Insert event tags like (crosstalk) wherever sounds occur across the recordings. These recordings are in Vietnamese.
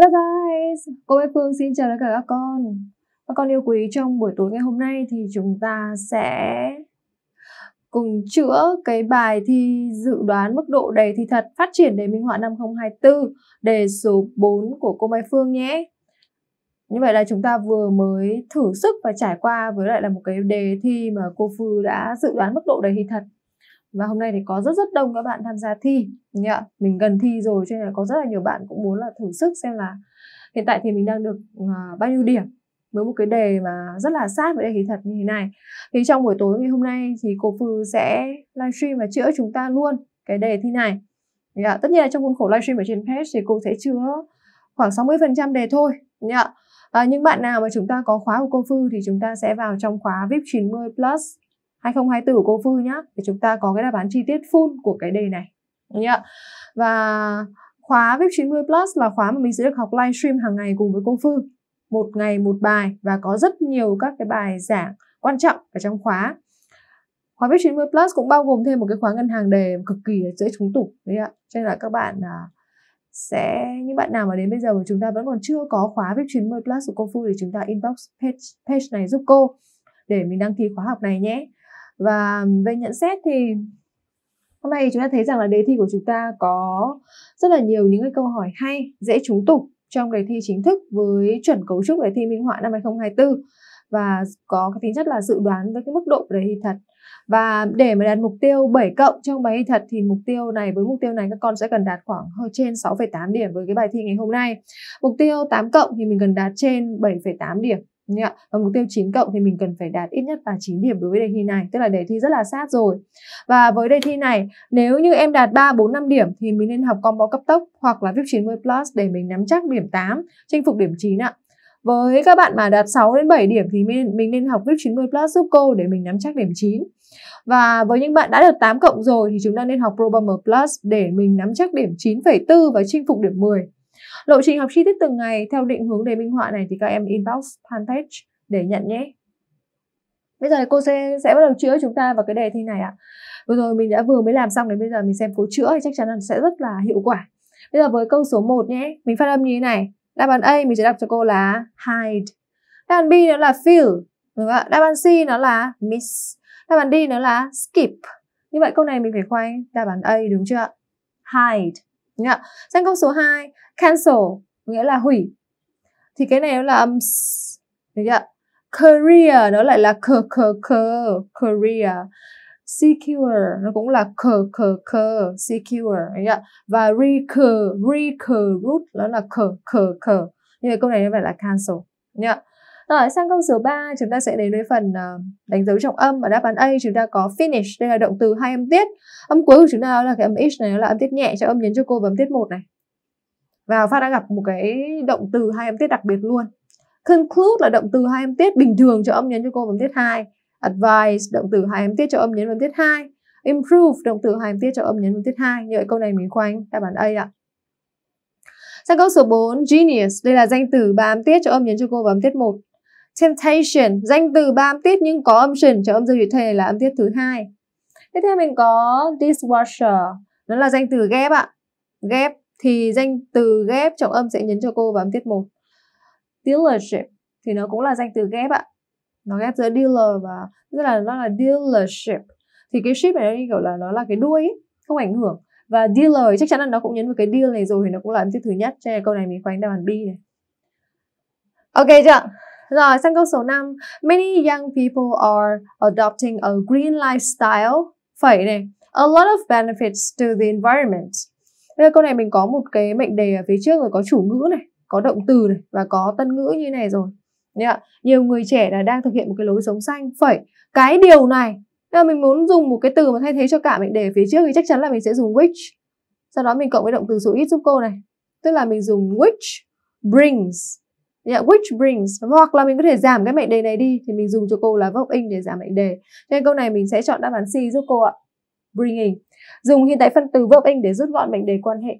Hello guys, cô Bé Phương xin chào tất cả các con Các con yêu quý, trong buổi tối ngày hôm nay thì chúng ta sẽ cùng chữa cái bài thi dự đoán mức độ đầy thi thật phát triển đề minh họa năm 2024 đề số 4 của cô Mai Phương nhé như vậy là chúng ta vừa mới thử sức và trải qua với lại là một cái đề thi mà cô Phương đã dự đoán mức độ đầy thi thật và hôm nay thì có rất rất đông các bạn tham gia thi yeah. mình gần thi rồi cho nên là có rất là nhiều bạn cũng muốn là thử sức xem là hiện tại thì mình đang được à, bao nhiêu điểm với một cái đề mà rất là sát với đề thi thật như thế này thì trong buổi tối ngày hôm nay thì cô Phư sẽ livestream và chữa chúng ta luôn cái đề thi này yeah. tất nhiên là trong khuôn khổ livestream ở trên page thì cô sẽ chữa khoảng 60% đề thôi yeah. à, những bạn nào mà chúng ta có khóa của cô Phư thì chúng ta sẽ vào trong khóa VIP 90 plus 2024 của cô Vư nhá để chúng ta có cái đáp án chi tiết full của cái đề này nhá. Và khóa VIP 90 Plus là khóa mà mình sẽ được học livestream hàng ngày cùng với cô Vư một ngày một bài và có rất nhiều các cái bài giảng quan trọng ở trong khóa khóa VIP 90 Plus cũng bao gồm thêm một cái khóa ngân hàng đề cực kỳ dễ trúng tủ đấy ạ cho nên là các bạn à, sẽ như bạn nào mà đến bây giờ mà chúng ta vẫn còn chưa có khóa VIP 90 Plus của cô Phu thì chúng ta inbox page, page này giúp cô để mình đăng ký khóa học này nhé và về nhận xét thì hôm nay chúng ta thấy rằng là đề thi của chúng ta có rất là nhiều những cái câu hỏi hay dễ trúng tục trong đề thi chính thức với chuẩn cấu trúc đề thi minh họa năm 2024 và có cái tính chất là dự đoán với cái mức độ của đề thi thật và để mà đạt mục tiêu 7 cộng trong bài thi thật thì mục tiêu này với mục tiêu này các con sẽ cần đạt khoảng hơn trên 6,8 điểm với cái bài thi ngày hôm nay. Mục tiêu 8 cộng thì mình cần đạt trên 7,8 điểm Yeah. Và mục tiêu 9 cộng thì mình cần phải đạt ít nhất là 9 điểm đối với đề thi này Tức là đề thi rất là sát rồi Và với đề thi này nếu như em đạt 3, 4, 5 điểm Thì mình nên học combo cấp tốc hoặc là VIP 90 plus để mình nắm chắc điểm 8 Chinh phục điểm 9 ạ với các bạn mà đạt 6 đến 7 điểm thì mình, mình nên học VIP 90 Plus giúp cô để mình nắm chắc điểm 9. Và với những bạn đã được 8 cộng rồi thì chúng ta nên học Pro Plus để mình nắm chắc điểm 9,4 và chinh phục điểm 10. Lộ trình học chi tiết từng ngày theo định hướng đề minh họa này thì các em inbox fanpage để nhận nhé. Bây giờ cô sẽ, sẽ bắt đầu chữa chúng ta vào cái đề thi này ạ. À. Vừa rồi mình đã vừa mới làm xong đến bây giờ mình xem cố chữa thì chắc chắn là sẽ rất là hiệu quả. Bây giờ với câu số 1 nhé, mình phát âm như thế này. Đáp án A mình sẽ đọc cho cô là hide. Đáp án B nó là feel. Đúng không? Đáp án C nó là miss. Đáp án D nó là skip. Như vậy câu này mình phải khoanh đáp án A đúng chưa? Hide. Đúng không? câu số 2 cancel nghĩa là hủy. Thì cái này nó là âm um, Đúng chưa? Career nó lại là c c c career. Secure nó cũng là c c c secure đúng chưa? Và recruit recruit nó là c c c. Như vậy câu này nó phải là cancel. Đúng rồi sang câu số 3 chúng ta sẽ đến với phần uh, đánh dấu trọng âm ở đáp án A chúng ta có finish đây là động từ hai âm tiết. Âm cuối của chúng ta là cái âm ish này là âm tiết nhẹ cho âm nhấn cho cô và âm tiết một này. Và Phát đã gặp một cái động từ hai âm tiết đặc biệt luôn. Conclude là động từ hai âm tiết bình thường cho âm nhấn cho cô và âm tiết hai Advise động từ hai âm tiết cho âm nhấn và âm tiết hai Improve động từ hai âm tiết cho âm nhấn và âm tiết hai Như vậy câu này mình khoanh đáp án A ạ. Sang câu số 4, genius. Đây là danh từ ba âm tiết cho âm nhấn cho cô và âm tiết một temptation danh từ ba âm tiết nhưng có âm trình cho âm dương vị thể là âm tiết thứ hai tiếp theo mình có dishwasher nó là danh từ ghép ạ ghép thì danh từ ghép trọng âm sẽ nhấn cho cô vào âm tiết một dealership thì nó cũng là danh từ ghép ạ nó ghép giữa dealer và tức là nó là dealership thì cái ship này nó như kiểu là nó là cái đuôi không ảnh hưởng và dealer chắc chắn là nó cũng nhấn vào cái deal này rồi thì nó cũng là âm tiết thứ nhất cho nên câu này mình khoanh đáp án B này ok chưa rồi sang câu số 5 Many young people are adopting a green lifestyle phải này A lot of benefits to the environment Bây giờ câu này mình có một cái mệnh đề ở phía trước rồi có chủ ngữ này Có động từ này và có tân ngữ như này rồi Nhiều người trẻ là đang thực hiện một cái lối sống xanh phải Cái điều này Nên là mình muốn dùng một cái từ mà thay thế cho cả mệnh đề phía trước thì chắc chắn là mình sẽ dùng which Sau đó mình cộng với động từ số ít giúp cô này Tức là mình dùng which brings yeah, which brings hoặc là mình có thể giảm cái mệnh đề này đi thì mình dùng cho cô là verb in để giảm mệnh đề nên câu này mình sẽ chọn đáp án C giúp cô ạ bringing dùng hiện tại phân từ verb in để rút gọn mệnh đề quan hệ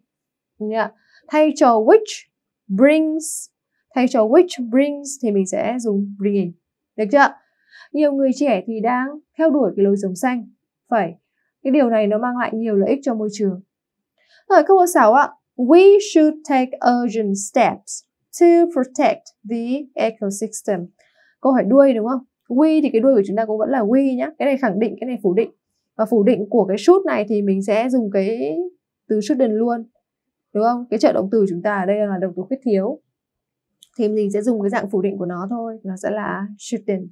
yeah. thay cho which brings thay cho which brings thì mình sẽ dùng bringing được chưa nhiều người trẻ thì đang theo đuổi cái lối sống xanh phải cái điều này nó mang lại nhiều lợi ích cho môi trường rồi câu số 6 ạ we should take urgent steps to protect the ecosystem. Câu hỏi đuôi đúng không? We thì cái đuôi của chúng ta cũng vẫn là we nhá. Cái này khẳng định, cái này phủ định. Và phủ định của cái should này thì mình sẽ dùng cái từ shouldn't luôn. Đúng không? Cái trợ động từ chúng ta ở đây là động từ khuyết thiếu. Thì mình sẽ dùng cái dạng phủ định của nó thôi. Nó sẽ là shouldn't.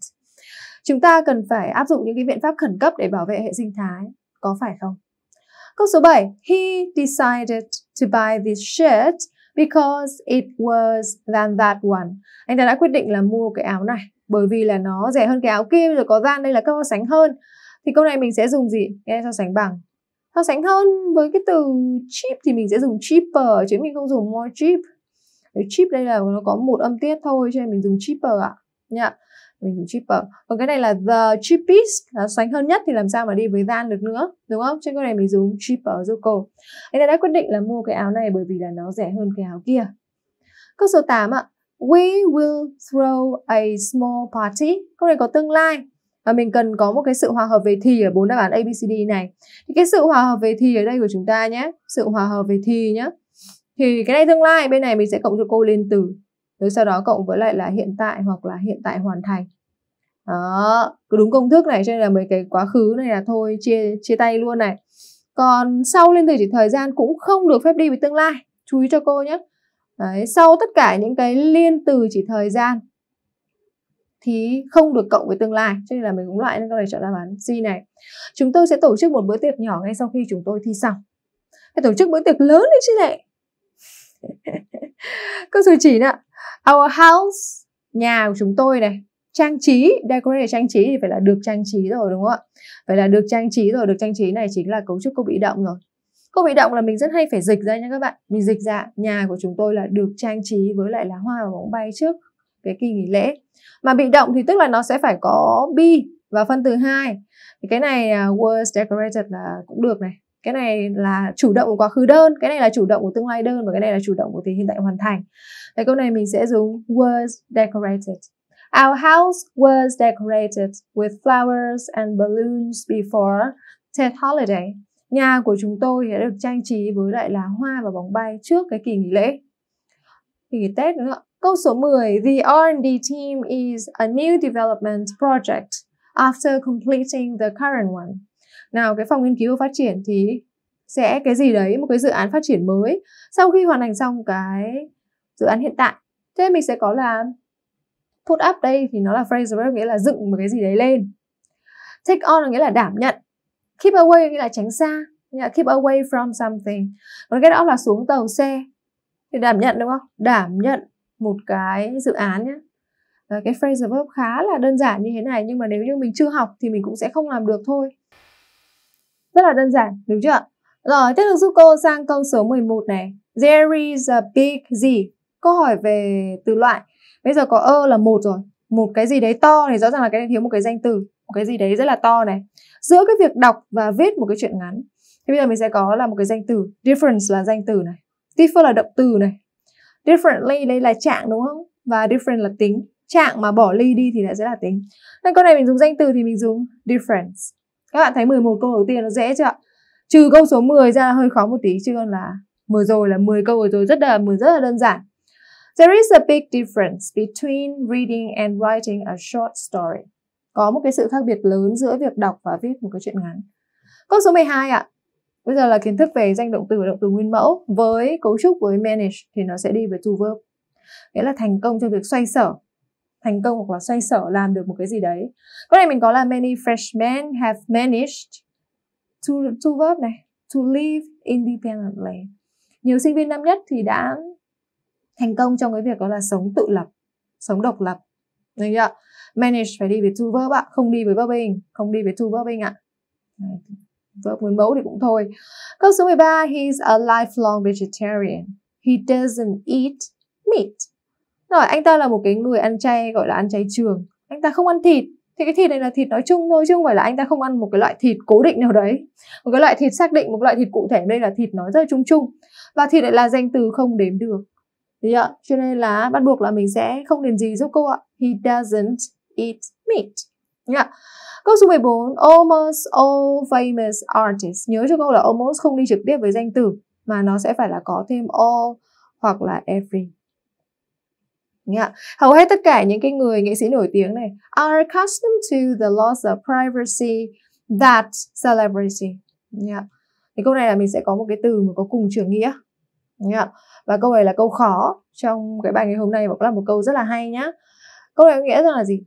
Chúng ta cần phải áp dụng những cái biện pháp khẩn cấp để bảo vệ hệ sinh thái. Có phải không? Câu số 7. He decided to buy this shirt because it was than that one anh ta đã quyết định là mua cái áo này bởi vì là nó rẻ hơn cái áo kia rồi có gian đây là câu so sánh hơn thì câu này mình sẽ dùng gì nghe so sánh bằng so sánh hơn với cái từ cheap thì mình sẽ dùng cheaper chứ mình không dùng more cheap Đấy, cheap đây là nó có một âm tiết thôi cho nên mình dùng cheaper ạ à. yeah mình dùng cheaper ờ, còn cái này là the cheapest là sánh hơn nhất thì làm sao mà đi với than được nữa đúng không trên cái này mình dùng cheaper ờ, Zoco anh ta đã quyết định là mua cái áo này bởi vì là nó rẻ hơn cái áo kia câu số 8 ạ we will throw a small party câu này có tương lai và mình cần có một cái sự hòa hợp về thì ở bốn đáp án ABCD này thì cái sự hòa hợp về thì ở đây của chúng ta nhé sự hòa hợp về thì nhé thì cái này tương lai bên này mình sẽ cộng cho cô lên từ rồi sau đó cộng với lại là hiện tại hoặc là hiện tại hoàn thành đó cứ đúng công thức này cho nên là mấy cái quá khứ này là thôi chia chia tay luôn này còn sau lên từ chỉ thời gian cũng không được phép đi về tương lai chú ý cho cô nhé Đấy, sau tất cả những cái liên từ chỉ thời gian thì không được cộng với tương lai cho nên là mình cũng loại nên câu này chọn đáp án C này chúng tôi sẽ tổ chức một bữa tiệc nhỏ ngay sau khi chúng tôi thi xong Hãy tổ chức bữa tiệc lớn đi chứ này. (laughs) câu số 9 ạ Our house, nhà của chúng tôi này, trang trí decorate trang trí thì phải là được trang trí rồi đúng không ạ phải là được trang trí rồi được trang trí này chính là cấu trúc câu bị động rồi câu bị động là mình rất hay phải dịch ra nha các bạn mình dịch ra nhà của chúng tôi là được trang trí với lại lá hoa và bóng bay trước cái kỳ nghỉ lễ mà bị động thì tức là nó sẽ phải có be và phân từ hai thì cái này uh, à, was decorated là cũng được này cái này là chủ động của quá khứ đơn cái này là chủ động của tương lai đơn và cái này là chủ động của thì hiện tại hoàn thành cái câu này mình sẽ dùng was decorated Our house was decorated with flowers and balloons before Tet holiday Nhà của chúng tôi đã được trang trí với lại là hoa và bóng bay trước cái kỳ nghỉ lễ kỳ nghỉ Tết nữa Câu số 10 The R&D team is a new development project after completing the current one nào cái phòng nghiên cứu và phát triển thì sẽ cái gì đấy một cái dự án phát triển mới sau khi hoàn thành xong cái dự án hiện tại thế mình sẽ có là put up đây thì nó là phrase verb nghĩa là dựng một cái gì đấy lên take on là nghĩa là đảm nhận keep away nghĩa là tránh xa nghĩa là keep away from something còn get off là xuống tàu xe thì đảm nhận đúng không đảm nhận một cái dự án nhé cái phrase verb khá là đơn giản như thế này nhưng mà nếu như mình chưa học thì mình cũng sẽ không làm được thôi rất là đơn giản, đúng chưa ạ? Rồi, tiếp tục giúp cô sang câu số 11 này. There is a big gì? Câu hỏi về từ loại. Bây giờ có ơ e là một rồi. Một cái gì đấy to thì rõ ràng là cái này thiếu một cái danh từ. Một cái gì đấy rất là to này. Giữa cái việc đọc và viết một cái chuyện ngắn. Thì bây giờ mình sẽ có là một cái danh từ. Difference là danh từ này. Differ là động từ này. Differently đây là trạng đúng không? Và different là tính. Trạng mà bỏ ly đi thì lại sẽ là tính. Nên câu này mình dùng danh từ thì mình dùng difference. Các bạn thấy 11 câu đầu tiên nó dễ chưa ạ? Trừ câu số 10 ra hơi khó một tí chứ còn là vừa rồi là 10 câu vừa rồi rất là rất là đơn giản. There is a big difference between reading and writing a short story. Có một cái sự khác biệt lớn giữa việc đọc và viết một cái chuyện ngắn. Câu số 12 ạ. Bây giờ là kiến thức về danh động từ và động từ nguyên mẫu với cấu trúc với manage thì nó sẽ đi với to verb. Nghĩa là thành công trong việc xoay sở thành công hoặc là xoay sở làm được một cái gì đấy câu này mình có là many freshmen have managed to to verb này to live independently nhiều sinh viên năm nhất thì đã thành công trong cái việc đó là sống tự lập sống độc lập được chưa manage phải đi với to verb ạ không đi với verbing không đi với to verbing ạ verb nguyên mẫu thì cũng thôi câu số 13 he's a lifelong vegetarian he doesn't eat meat rồi anh ta là một cái người ăn chay gọi là ăn chay trường anh ta không ăn thịt thì cái thịt này là thịt nói chung thôi chứ không phải là anh ta không ăn một cái loại thịt cố định nào đấy một cái loại thịt xác định một loại thịt cụ thể đây là thịt nói rất là chung chung và thịt lại là danh từ không đếm được Đấy ạ, cho nên là bắt buộc là mình sẽ không đền gì giúp cô ạ. He doesn't eat meat. Yeah. Câu số 14, almost all famous artists. Nhớ cho câu là almost không đi trực tiếp với danh từ mà nó sẽ phải là có thêm all hoặc là every. Yeah. Hầu hết tất cả những cái người nghệ sĩ nổi tiếng này are accustomed to the loss of privacy that celebrity. Yeah. Thì câu này là mình sẽ có một cái từ mà có cùng trường nghĩa. Yeah. Và câu này là câu khó trong cái bài ngày hôm nay và cũng là một câu rất là hay nhá. Câu này có nghĩa rằng là gì?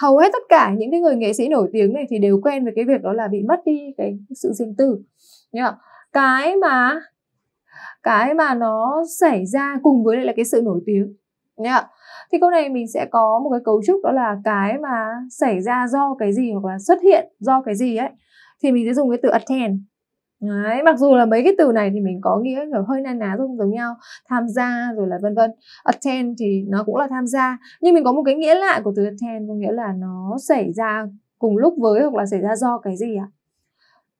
Hầu hết tất cả những cái người nghệ sĩ nổi tiếng này thì đều quen với cái việc đó là bị mất đi cái sự riêng tư. Yeah. Cái mà cái mà nó xảy ra cùng với lại là cái sự nổi tiếng Yeah. Thì câu này mình sẽ có một cái cấu trúc đó là cái mà xảy ra do cái gì hoặc là xuất hiện do cái gì ấy thì mình sẽ dùng cái từ attend Đấy, mặc dù là mấy cái từ này thì mình có nghĩa kiểu hơi na ná không giống nhau tham gia rồi là vân vân attend thì nó cũng là tham gia nhưng mình có một cái nghĩa lại của từ attend có nghĩa là nó xảy ra cùng lúc với hoặc là xảy ra do cái gì ạ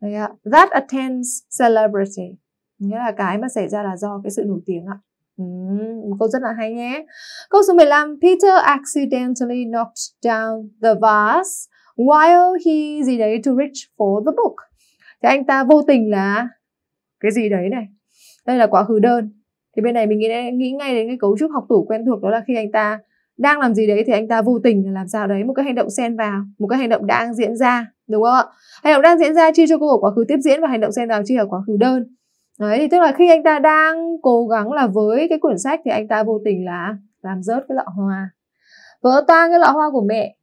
à? that attends celebrity nghĩa là cái mà xảy ra là do cái sự nổi tiếng ạ à. Mm, câu rất là hay nhé. Câu số 15, Peter accidentally knocked down the vase while he gì đấy to reach for the book. Thì anh ta vô tình là cái gì đấy này. Đây là quá khứ đơn. Thì bên này mình nghĩ, nghĩ ngay đến cái cấu trúc học tủ quen thuộc đó là khi anh ta đang làm gì đấy thì anh ta vô tình làm sao đấy một cái hành động xen vào một cái hành động đang diễn ra đúng không ạ hành động đang diễn ra chia cho cô ở quá khứ tiếp diễn và hành động xen vào chia ở quá khứ đơn đấy thì tức là khi anh ta đang cố gắng là với cái quyển sách thì anh ta vô tình là làm rớt cái lọ hoa vỡ toang cái lọ hoa của mẹ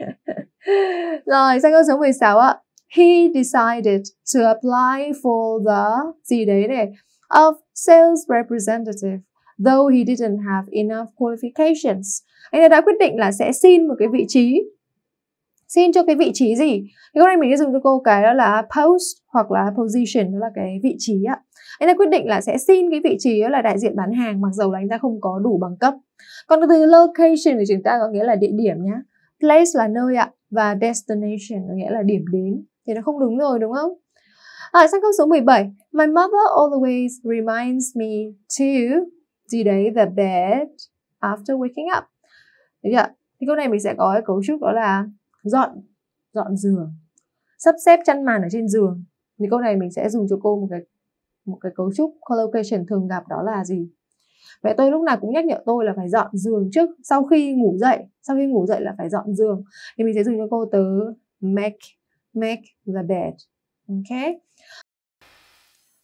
(laughs) rồi sang câu số 16 ạ he decided to apply for the gì đấy này of sales representative though he didn't have enough qualifications. Anh ta đã quyết định là sẽ xin một cái vị trí xin cho cái vị trí gì thì hôm nay mình sẽ dùng cho cô cái đó là post hoặc là position đó là cái vị trí ạ anh ta quyết định là sẽ xin cái vị trí đó là đại diện bán hàng mặc dù là anh ta không có đủ bằng cấp còn từ location thì chúng ta có nghĩa là địa điểm nhá place là nơi ạ và destination có nghĩa là điểm đến thì nó không đúng rồi đúng không À, sang câu số 17. My mother always reminds me to gì đấy the bed after waking up. Được chưa? Thì câu này mình sẽ có cái cấu trúc đó là dọn dọn giường sắp xếp chăn màn ở trên giường thì câu này mình sẽ dùng cho cô một cái một cái cấu trúc collocation thường gặp đó là gì mẹ tôi lúc nào cũng nhắc nhở tôi là phải dọn giường trước sau khi ngủ dậy sau khi ngủ dậy là phải dọn giường thì mình sẽ dùng cho cô tớ make make the bed ok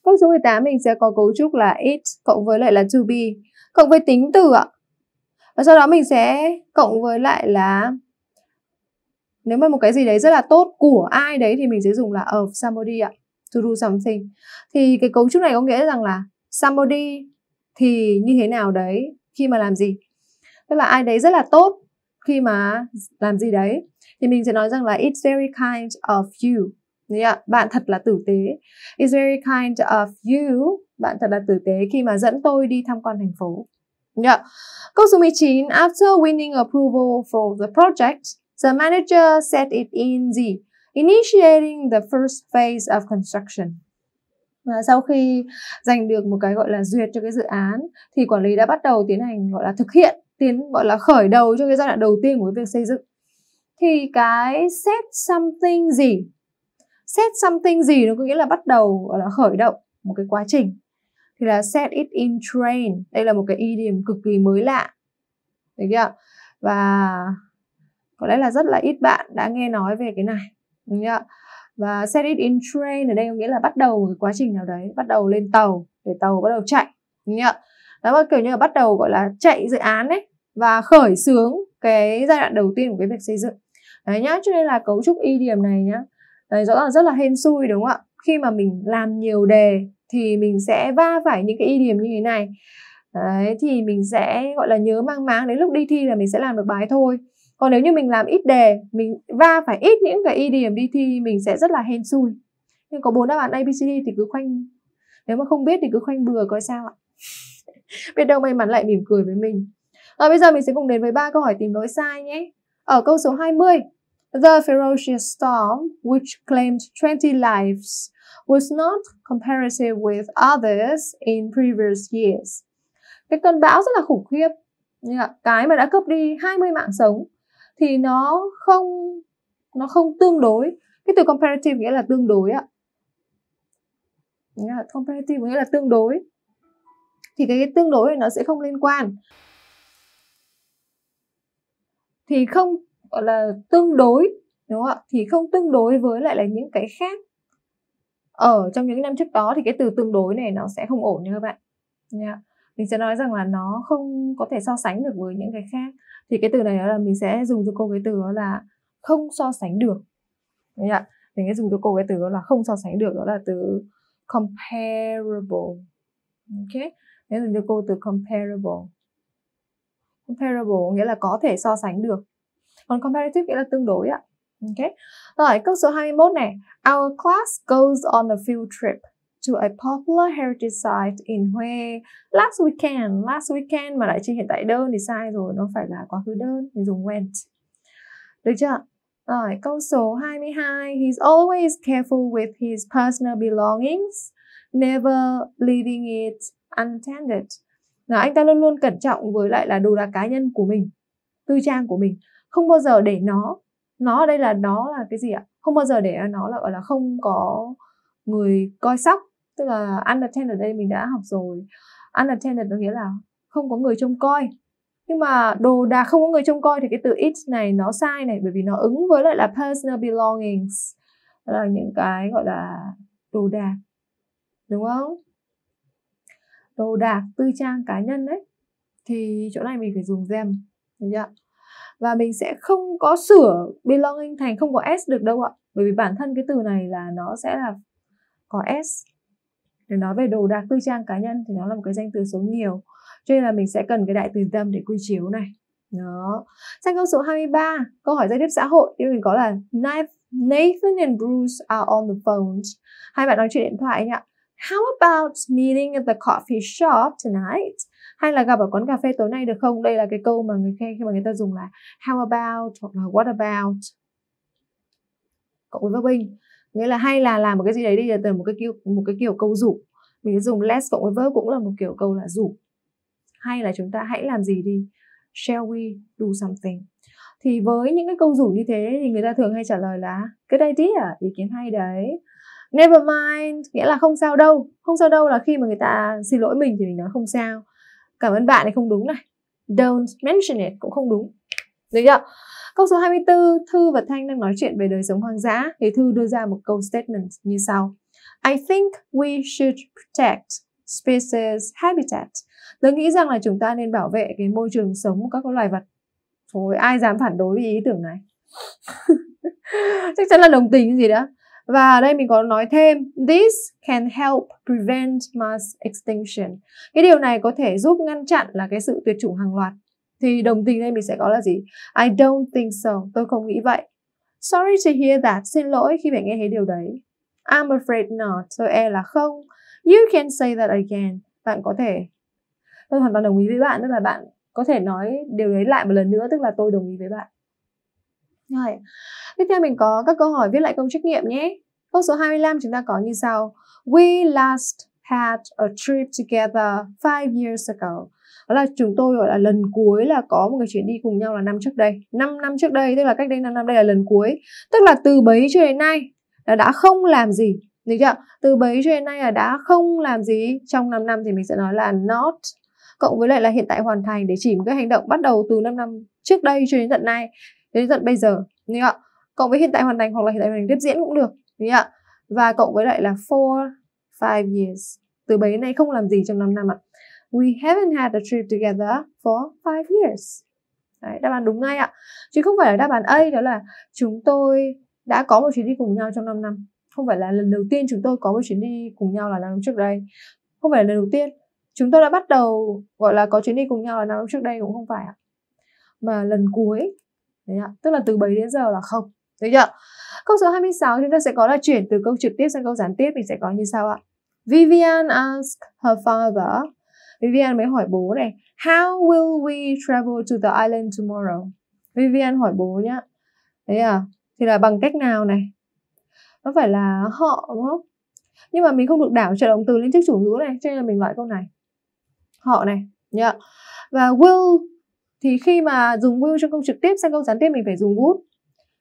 Câu số 18 mình sẽ có cấu trúc là it cộng với lại là to be cộng với tính từ ạ. Và sau đó mình sẽ cộng với lại là nếu mà một cái gì đấy rất là tốt của ai đấy thì mình sẽ dùng là of ờ, somebody ạ to do something thì cái cấu trúc này có nghĩa rằng là somebody thì như thế nào đấy khi mà làm gì tức là ai đấy rất là tốt khi mà làm gì đấy thì mình sẽ nói rằng là it's very kind of you bạn thật là tử tế. It's very kind of you. Bạn thật là tử tế khi mà dẫn tôi đi tham quan thành phố. Yeah. Câu số 19. After winning approval for the project, The manager set it in z Initiating the first phase of construction. Và sau khi giành được một cái gọi là duyệt cho cái dự án thì quản lý đã bắt đầu tiến hành gọi là thực hiện, tiến gọi là khởi đầu cho cái giai đoạn đầu tiên của việc xây dựng. Thì cái set something gì? Set something gì nó có nghĩa là bắt đầu gọi là khởi động một cái quá trình. Thì là set it in train. Đây là một cái idiom cực kỳ mới lạ. Đấy chưa? Và có lẽ là rất là ít bạn đã nghe nói về cái này đúng và set it in train ở đây có nghĩa là bắt đầu một cái quá trình nào đấy bắt đầu lên tàu để tàu bắt đầu chạy đúng đó là kiểu như là bắt đầu gọi là chạy dự án ấy và khởi xướng cái giai đoạn đầu tiên của cái việc xây dựng đấy nhá cho nên là cấu trúc y điểm này nhá đấy rõ ràng rất là hên xui đúng không ạ khi mà mình làm nhiều đề thì mình sẽ va phải những cái y điểm như thế này đấy thì mình sẽ gọi là nhớ mang máng đến lúc đi thi là mình sẽ làm được bài thôi còn nếu như mình làm ít đề mình va phải ít những cái y e điểm đi thi mình sẽ rất là hên xui nhưng có bốn đáp án abcd thì cứ khoanh nếu mà không biết thì cứ khoanh bừa coi sao ạ (laughs) biết đâu may mắn lại mỉm cười với mình rồi bây giờ mình sẽ cùng đến với ba câu hỏi tìm lỗi sai nhé ở câu số 20 The ferocious storm, which claimed 20 lives, was not comparative with others in previous years. Cái cơn bão rất là khủng khiếp. nhưng Cái mà đã cướp đi 20 mạng sống thì nó không nó không tương đối cái từ comparative nghĩa là tương đối ạ nghĩa là comparative nghĩa là tương đối thì cái, cái tương đối này nó sẽ không liên quan thì không gọi là tương đối đúng không ạ thì không tương đối với lại là những cái khác ở trong những năm trước đó thì cái từ tương đối này nó sẽ không ổn nha các bạn nha yeah mình sẽ nói rằng là nó không có thể so sánh được với những cái khác thì cái từ này đó là mình sẽ dùng cho cô cái từ đó là không so sánh được Đấy ạ mình sẽ dùng cho cô cái từ đó là không so sánh được đó là từ comparable ok nên dùng cho cô từ comparable comparable nghĩa là có thể so sánh được còn comparative nghĩa là tương đối ạ ok rồi câu số 21 này our class goes on a field trip to a popular heritage site in Huế last weekend. Last weekend mà lại chỉ hiện tại đơn thì sai rồi, nó phải là quá khứ đơn, thì dùng went. Được chưa? Rồi, câu số 22. He's always careful with his personal belongings, never leaving it unattended. Là anh ta luôn luôn cẩn trọng với lại là đồ đạc cá nhân của mình, tư trang của mình. Không bao giờ để nó, nó đây là nó là cái gì ạ? Không bao giờ để nó là gọi là không có người coi sóc tức là unattended ở đây mình đã học rồi unattended có nghĩa là không có người trông coi nhưng mà đồ đạc không có người trông coi thì cái từ it này nó sai này bởi vì nó ứng với lại là personal belongings là những cái gọi là đồ đạc đúng không đồ đạc tư trang cá nhân đấy thì chỗ này mình phải dùng them được chưa và mình sẽ không có sửa belonging thành không có s được đâu ạ bởi vì bản thân cái từ này là nó sẽ là có s để nói về đồ đạc tư trang cá nhân thì nó là một cái danh từ số nhiều cho nên là mình sẽ cần cái đại từ tâm để quy chiếu này đó sang câu số 23 câu hỏi giao tiếp xã hội thì mình có là Nathan and Bruce are on the phone. hai bạn nói chuyện điện thoại anh ạ. How about meeting at the coffee shop tonight? Hay là gặp ở quán cà phê tối nay được không? Đây là cái câu mà người khen khi mà người ta dùng là how about hoặc là what about Cậu với verb in nghĩa là hay là làm một cái gì đấy đi là từ một cái kiểu một cái kiểu câu rủ mình dùng let's cộng với verb cũng là một kiểu câu là rủ hay là chúng ta hãy làm gì đi shall we do something thì với những cái câu rủ như thế thì người ta thường hay trả lời là good idea ý kiến hay đấy never mind nghĩa là không sao đâu không sao đâu là khi mà người ta xin lỗi mình thì mình nói không sao cảm ơn bạn này không đúng này don't mention it cũng không đúng được chưa Câu số 24, Thư và Thanh đang nói chuyện về đời sống hoang dã thì Thư đưa ra một câu statement như sau. I think we should protect species habitat. tôi nghĩ rằng là chúng ta nên bảo vệ cái môi trường sống của các loài vật. Thôi ai dám phản đối với ý tưởng này? (laughs) Chắc chắn là đồng tình gì đó. Và ở đây mình có nói thêm This can help prevent mass extinction Cái điều này có thể giúp ngăn chặn là cái sự tuyệt chủng hàng loạt thì đồng tình đây mình sẽ có là gì I don't think so tôi không nghĩ vậy Sorry to hear that xin lỗi khi bạn nghe thấy điều đấy I'm afraid not tôi e là không You can say that again bạn có thể tôi hoàn toàn đồng ý với bạn tức là bạn có thể nói điều đấy lại một lần nữa tức là tôi đồng ý với bạn rồi. Tiếp theo mình có các câu hỏi viết lại công trách nhiệm nhé. Câu số 25 chúng ta có như sau. We last had a trip together five years ago đó là chúng tôi gọi là lần cuối là có một cái chuyến đi cùng nhau là năm trước đây 5 năm trước đây tức là cách đây 5 năm đây là lần cuối tức là từ bấy cho đến nay là đã không làm gì được chưa từ bấy cho đến nay là đã không làm gì trong 5 năm thì mình sẽ nói là not cộng với lại là hiện tại hoàn thành để chỉ một cái hành động bắt đầu từ 5 năm trước đây cho đến tận nay đến tận bây giờ như không? cộng với hiện tại hoàn thành hoặc là hiện tại hoàn thành tiếp diễn cũng được như không? và cộng với lại là for 5 years từ bấy nay không làm gì trong 5 năm ạ We haven't had a trip together for five years. Đấy, đáp án đúng ngay ạ. Chứ không phải là đáp án A đó là chúng tôi đã có một chuyến đi cùng nhau trong 5 năm. Không phải là lần đầu tiên chúng tôi có một chuyến đi cùng nhau là năm trước đây. Không phải là lần đầu tiên. Chúng tôi đã bắt đầu gọi là có chuyến đi cùng nhau là năm trước đây cũng không phải ạ. Mà lần cuối. Đấy ạ. Tức là từ bấy đến giờ là không. Được chưa? Câu số 26 chúng ta sẽ có là chuyển từ câu trực tiếp sang câu gián tiếp thì sẽ có như sau ạ. Vivian asked her father Vivian mới hỏi bố này How will we travel to the island tomorrow? Vivian hỏi bố nhá Đấy à Thì là bằng cách nào này Nó phải là họ đúng không Nhưng mà mình không được đảo trợ động từ lên trước chủ ngữ này Cho nên là mình loại câu này Họ này nhá Và will thì khi mà dùng will trong câu trực tiếp sang câu gián tiếp mình phải dùng would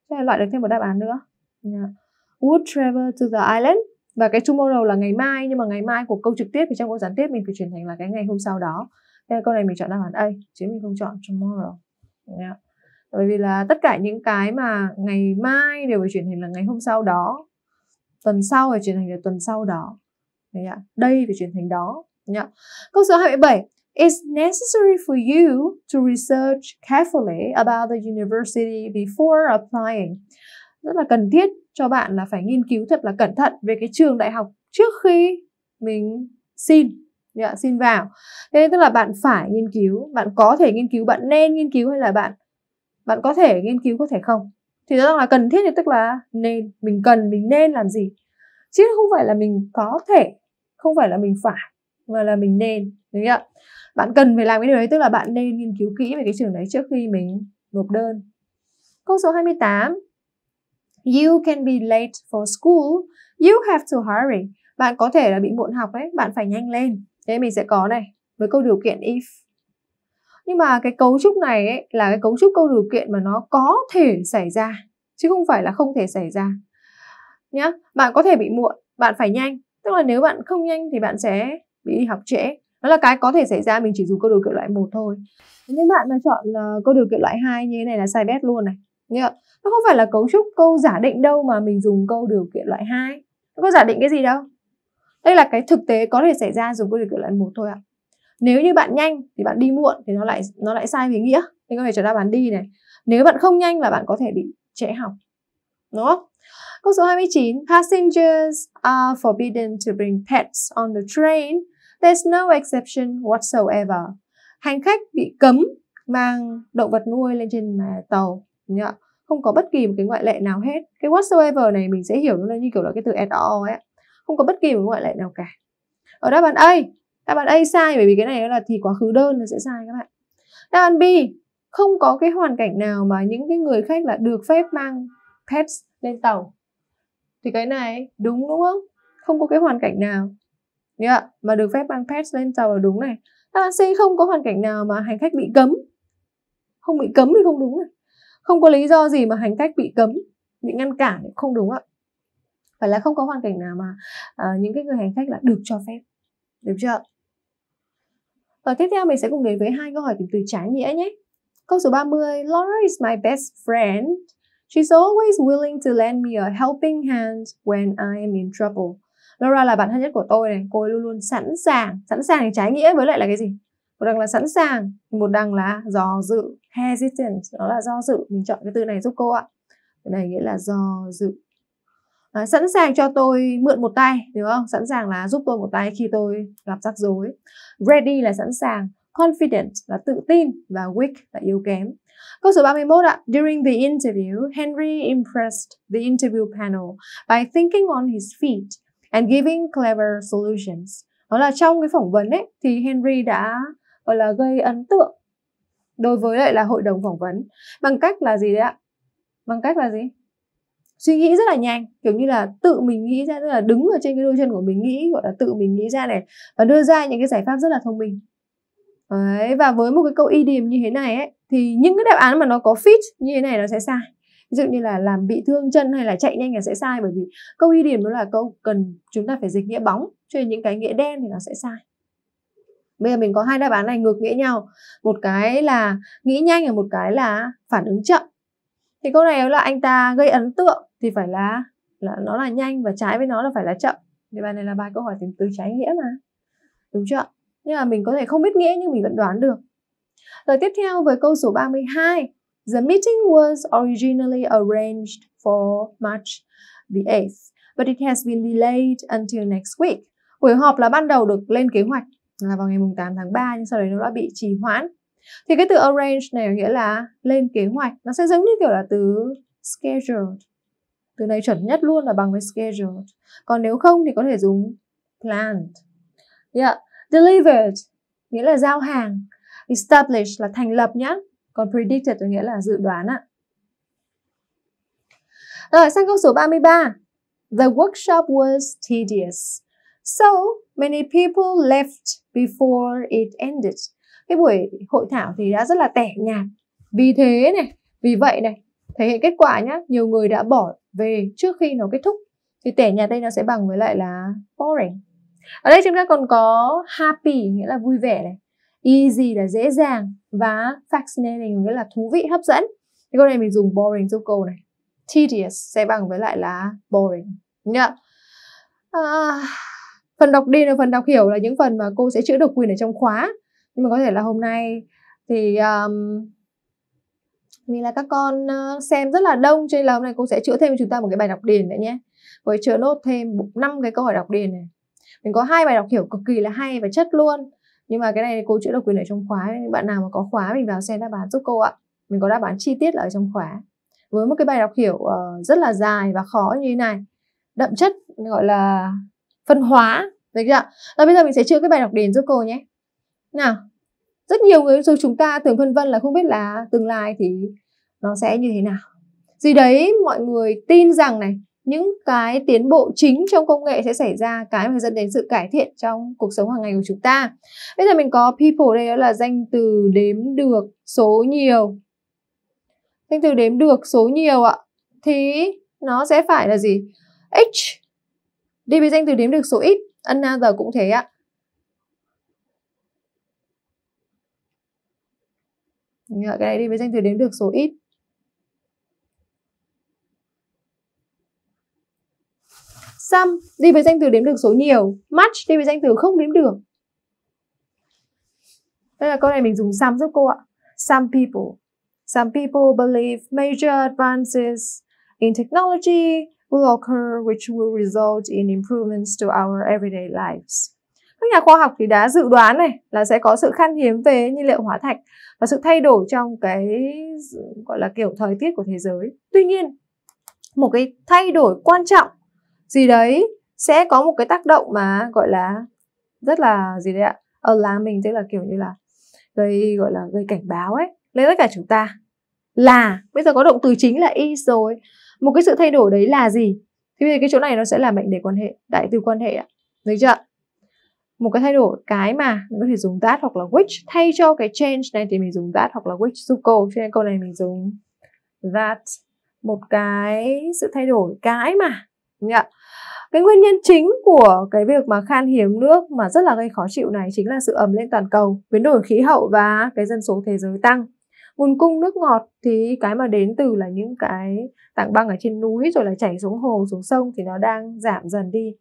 Thế là loại được thêm một đáp án nữa yeah. Would travel to the island và cái tomorrow là ngày mai nhưng mà ngày mai của câu trực tiếp thì trong câu gián tiếp mình phải chuyển thành là cái ngày hôm sau đó nên câu này mình chọn đáp án A chứ mình không chọn tomorrow yeah. bởi vì là tất cả những cái mà ngày mai đều phải chuyển thành là ngày hôm sau đó tuần sau phải chuyển thành là tuần sau đó đây phải chuyển thành đó yeah. câu số 27 It's necessary for you to research carefully about the university before applying. Rất là cần thiết cho bạn là phải nghiên cứu thật là cẩn thận về cái trường đại học trước khi mình xin yeah, dạ, xin vào thế nên tức là bạn phải nghiên cứu bạn có thể nghiên cứu bạn nên nghiên cứu hay là bạn bạn có thể nghiên cứu có thể không thì rõ ràng là cần thiết thì tức là nên mình cần mình nên làm gì chứ không phải là mình có thể không phải là mình phải mà là mình nên đúng không ạ bạn cần phải làm cái điều đấy tức là bạn nên nghiên cứu kỹ về cái trường đấy trước khi mình nộp đơn câu số 28 You can be late for school. You have to hurry. Bạn có thể là bị muộn học đấy, bạn phải nhanh lên. Thế mình sẽ có này với câu điều kiện if. Nhưng mà cái cấu trúc này ấy, là cái cấu trúc câu điều kiện mà nó có thể xảy ra chứ không phải là không thể xảy ra. Nhá, bạn có thể bị muộn, bạn phải nhanh. Tức là nếu bạn không nhanh thì bạn sẽ bị đi học trễ. Đó là cái có thể xảy ra mình chỉ dùng câu điều kiện loại một thôi. Nếu bạn mà chọn ờ, câu điều kiện loại hai như thế này là sai bét luôn này Yeah. Nó không phải là cấu trúc câu giả định đâu mà mình dùng câu điều kiện loại 2. Nó có giả định cái gì đâu. Đây là cái thực tế có thể xảy ra dùng câu điều kiện loại 1 thôi ạ. À. Nếu như bạn nhanh thì bạn đi muộn thì nó lại nó lại sai về nghĩa. Mình có thể trở ra bán đi này. Nếu bạn không nhanh là bạn có thể bị trễ học. Đúng không? Câu số 29, passengers are forbidden to bring pets on the train. There's no exception whatsoever. Hành khách bị cấm mang động vật nuôi lên trên tàu không có bất kỳ một cái ngoại lệ nào hết cái whatsoever này mình sẽ hiểu nó như kiểu là cái từ at all ấy không có bất kỳ một ngoại lệ nào cả ở đáp án A đáp án A sai bởi vì cái này là thì quá khứ đơn là sẽ sai các bạn đáp án B không có cái hoàn cảnh nào mà những cái người khách là được phép mang pets lên tàu thì cái này đúng đúng không không có cái hoàn cảnh nào yeah, mà được phép mang pets lên tàu là đúng này đáp án C không có hoàn cảnh nào mà hành khách bị cấm không bị cấm thì không đúng này không có lý do gì mà hành khách bị cấm bị ngăn cản cũng không đúng ạ phải là không có hoàn cảnh nào mà uh, những cái người hành khách là được cho phép được chưa và tiếp theo mình sẽ cùng đến với hai câu hỏi tính từ trái nghĩa nhé câu số 30 Laura is my best friend She's always willing to lend me a helping hand when I am in trouble. Laura là bạn thân nhất của tôi này, cô ấy luôn luôn sẵn sàng, sẵn sàng thì trái nghĩa với lại là cái gì? Một đằng là sẵn sàng, một đằng là dò dự, Hesitant nó là do dự mình chọn cái từ này giúp cô ạ cái này nghĩa là do dự à, sẵn sàng cho tôi mượn một tay đúng không sẵn sàng là giúp tôi một tay khi tôi gặp rắc rối ready là sẵn sàng confident là tự tin và weak là yếu kém Câu số 31 ạ. During the interview, Henry impressed the interview panel by thinking on his feet and giving clever solutions. Đó là trong cái phỏng vấn ấy thì Henry đã gọi là gây ấn tượng đối với lại là hội đồng phỏng vấn bằng cách là gì đấy ạ bằng cách là gì suy nghĩ rất là nhanh kiểu như là tự mình nghĩ ra tức là đứng ở trên cái đôi chân của mình nghĩ gọi là tự mình nghĩ ra này và đưa ra những cái giải pháp rất là thông minh đấy và với một cái câu điểm như thế này ấy thì những cái đáp án mà nó có fit như thế này nó sẽ sai ví dụ như là làm bị thương chân hay là chạy nhanh là sẽ sai bởi vì câu điểm đó là câu cần chúng ta phải dịch nghĩa bóng cho nên những cái nghĩa đen thì nó sẽ sai bây giờ mình có hai đáp án này ngược nghĩa nhau một cái là nghĩ nhanh và một cái là phản ứng chậm thì câu này là anh ta gây ấn tượng thì phải là là nó là nhanh và trái với nó là phải là chậm thì bài này là bài câu hỏi tìm từ trái nghĩa mà đúng chưa nhưng mà mình có thể không biết nghĩa nhưng mình vẫn đoán được rồi tiếp theo với câu số 32 The meeting was originally arranged for March the 8th, but it has been delayed until next week. Buổi họp là ban đầu được lên kế hoạch là vào ngày 8 tháng 3 nhưng sau đấy nó đã bị trì hoãn thì cái từ arrange này nghĩa là lên kế hoạch nó sẽ giống như kiểu là từ scheduled từ này chuẩn nhất luôn là bằng với scheduled còn nếu không thì có thể dùng planned yeah delivered nghĩa là giao hàng establish là thành lập nhá còn predicted nghĩa là dự đoán ạ rồi sang câu số 33 The workshop was tedious So many people left before it ended. Cái buổi hội thảo thì đã rất là tẻ nhạt. Vì thế này, vì vậy này, thể hiện kết quả nhá, nhiều người đã bỏ về trước khi nó kết thúc. Thì tẻ nhạt đây nó sẽ bằng với lại là boring. Ở đây chúng ta còn có happy nghĩa là vui vẻ này, easy là dễ dàng và fascinating nghĩa là thú vị hấp dẫn. Thì câu này mình dùng boring giúp câu này. Tedious sẽ bằng với lại là boring. Nhá. Yeah. Uh, phần đọc đi là phần đọc hiểu là những phần mà cô sẽ chữa được quyền ở trong khóa nhưng mà có thể là hôm nay thì um, vì là các con xem rất là đông cho nên là hôm nay cô sẽ chữa thêm cho chúng ta một cái bài đọc điền nữa nhé với chữa nốt thêm năm cái câu hỏi đọc điền này mình có hai bài đọc hiểu cực kỳ là hay và chất luôn nhưng mà cái này cô chữa độc quyền ở trong khóa bạn nào mà có khóa mình vào xem đáp án giúp cô ạ mình có đáp án chi tiết là ở trong khóa với một cái bài đọc hiểu ờ, rất là dài và khó như thế này đậm chất gọi là phân hóa được chưa Và bây giờ mình sẽ chữa cái bài đọc đền giúp cô nhé nào rất nhiều người rồi chúng ta thường phân vân là không biết là tương lai thì nó sẽ như thế nào gì đấy mọi người tin rằng này những cái tiến bộ chính trong công nghệ sẽ xảy ra cái mà dẫn đến sự cải thiện trong cuộc sống hàng ngày của chúng ta bây giờ mình có people đây đó là danh từ đếm được số nhiều danh từ đếm được số nhiều ạ thì nó sẽ phải là gì h đi với danh từ đếm được số ít another cũng thế ạ cái này đi với danh từ đếm được số ít Some đi với danh từ đếm được số nhiều Much đi với danh từ không đếm được Đây là câu này mình dùng some giúp cô ạ Some people Some people believe major advances in technology will occur which will result in improvements to our everyday lives. Các nhà khoa học thì đã dự đoán này là sẽ có sự khan hiếm về nhiên liệu hóa thạch và sự thay đổi trong cái gọi là kiểu thời tiết của thế giới. Tuy nhiên, một cái thay đổi quan trọng gì đấy sẽ có một cái tác động mà gọi là rất là gì đấy ạ ở làng mình tức là kiểu như là gây gọi là gây cảnh báo ấy lên tất cả chúng ta là bây giờ có động từ chính là is rồi một cái sự thay đổi đấy là gì thế thì cái chỗ này nó sẽ là mệnh đề quan hệ đại từ quan hệ ạ được chưa một cái thay đổi cái mà mình có thể dùng that hoặc là which thay cho cái change này thì mình dùng that hoặc là which suko cho nên câu này mình dùng that một cái sự thay đổi cái mà đúng cái nguyên nhân chính của cái việc mà khan hiếm nước mà rất là gây khó chịu này chính là sự ấm lên toàn cầu biến đổi khí hậu và cái dân số thế giới tăng nguồn cung nước ngọt thì cái mà đến từ là những cái tảng băng ở trên núi rồi là chảy xuống hồ xuống sông thì nó đang giảm dần đi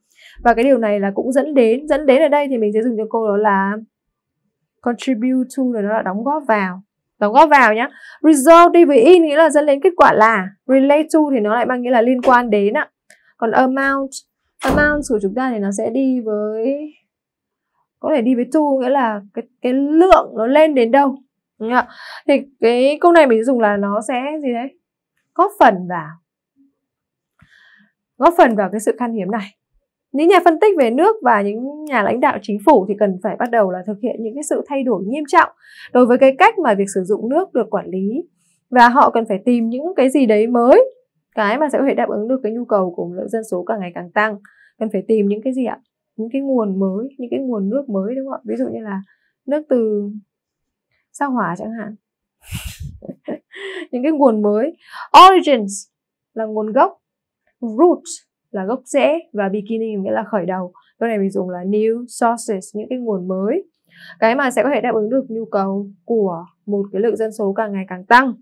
và cái điều này là cũng dẫn đến dẫn đến ở đây thì mình sẽ dùng cho cô đó là contribute to là nó là đóng góp vào đóng góp vào nhá result đi với in nghĩa là dẫn đến kết quả là relate to thì nó lại mang nghĩa là liên quan đến ạ còn amount amount của chúng ta thì nó sẽ đi với có thể đi với to nghĩa là cái cái lượng nó lên đến đâu Đúng không? Thì cái câu này mình dùng là nó sẽ gì đấy? Góp phần vào góp phần vào cái sự khan hiếm này. Những nhà phân tích về nước và những nhà lãnh đạo chính phủ thì cần phải bắt đầu là thực hiện những cái sự thay đổi nghiêm trọng đối với cái cách mà việc sử dụng nước được quản lý và họ cần phải tìm những cái gì đấy mới cái mà sẽ có thể đáp ứng được cái nhu cầu của lượng dân số càng ngày càng tăng cần phải tìm những cái gì ạ những cái nguồn mới những cái nguồn nước mới đúng không ạ ví dụ như là nước từ sao hỏa chẳng hạn (laughs) những cái nguồn mới origins là nguồn gốc roots là gốc rễ và beginning nghĩa là khởi đầu câu này mình dùng là new sources những cái nguồn mới cái mà sẽ có thể đáp ứng được nhu cầu của một cái lượng dân số càng ngày càng tăng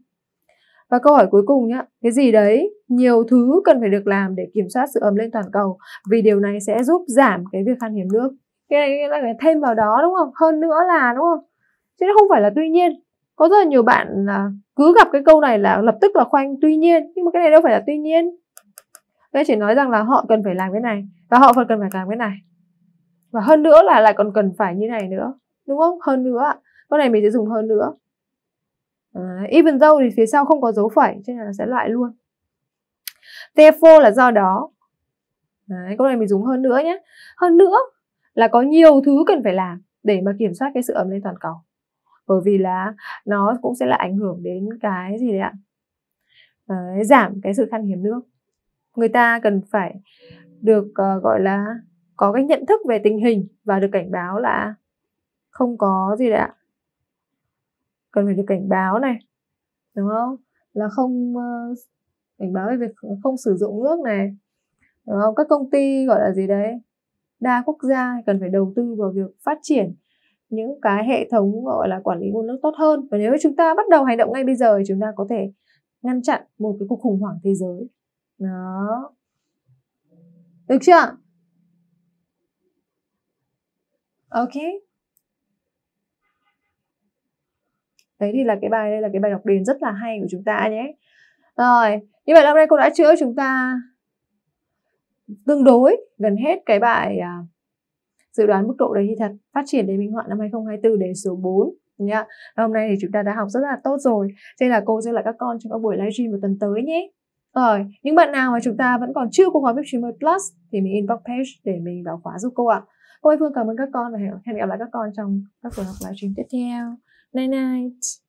và câu hỏi cuối cùng nhá cái gì đấy nhiều thứ cần phải được làm để kiểm soát sự ấm lên toàn cầu vì điều này sẽ giúp giảm cái việc khan hiếm nước. Cái này là phải thêm vào đó đúng không? Hơn nữa là đúng không? chứ nó không phải là tuy nhiên có rất là nhiều bạn là cứ gặp cái câu này là lập tức là khoanh tuy nhiên nhưng mà cái này đâu phải là tuy nhiên tôi chỉ nói rằng là họ cần phải làm cái này và họ còn cần phải làm cái này và hơn nữa là lại còn cần phải như này nữa đúng không hơn nữa câu này mình sẽ dùng hơn nữa uh, even though thì phía sau không có dấu phẩy cho nên là sẽ loại luôn therefore là do đó Đấy, câu này mình dùng hơn nữa nhé hơn nữa là có nhiều thứ cần phải làm để mà kiểm soát cái sự ấm lên toàn cầu bởi vì là nó cũng sẽ là ảnh hưởng đến cái gì đấy ạ đấy, giảm cái sự khan hiếm nước người ta cần phải được uh, gọi là có cái nhận thức về tình hình và được cảnh báo là không có gì đấy ạ cần phải được cảnh báo này đúng không là không uh, cảnh báo về việc không sử dụng nước này đúng không các công ty gọi là gì đấy đa quốc gia cần phải đầu tư vào việc phát triển những cái hệ thống gọi là quản lý nguồn nước tốt hơn và nếu chúng ta bắt đầu hành động ngay bây giờ thì chúng ta có thể ngăn chặn một cái cuộc khủng hoảng thế giới đó được chưa ok đấy thì là cái bài đây là cái bài đọc điền rất là hay của chúng ta nhé rồi như vậy là hôm nay cô đã chữa chúng ta tương đối gần hết cái bài uh, dự đoán mức độ đấy thì thật phát triển đến minh họa năm 2024 đến số 4 nhá yeah. hôm nay thì chúng ta đã học rất là tốt rồi thế là cô sẽ lại các con trong các buổi livestream vào tuần tới nhé rồi những bạn nào mà chúng ta vẫn còn chưa có khóa web streamer plus thì mình inbox page để mình vào khóa giúp cô ạ à. cô Phương cảm ơn các con và hẹn gặp lại các con trong các buổi học livestream tiếp theo night night